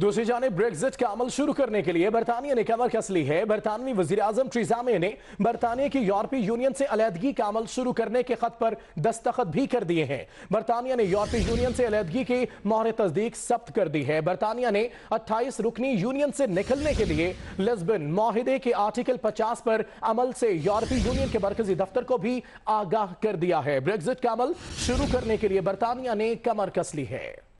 दूसरी जाने ब्रेग्जिट का अमल शुरू करने के लिए बरतानिया ने कमर कस ली है बरतानवी वजी अजम ट्रीजामे ने बरतानिया की यूरोपीय यूनियन से अलीहदगी का अमल शुरू करने के खत पर दस्तखत भी कर दिए हैं बरतानिया ने यूरोपीय यूनियन से अलीहदगी की मोहर तस्दीक सब्त कर दी है बरतानिया ने अट्ठाईस रुकनी यूनियन से निकलने के लिए लिस्बिन माहिदे के आर्टिकल पचास पर अमल से यूरोपीय यूनियन के मरकजी दफ्तर को भी आगाह कर दिया है ब्रेग्जिट का अमल शुरू करने के लिए बरतानिया ने कमर कस ली है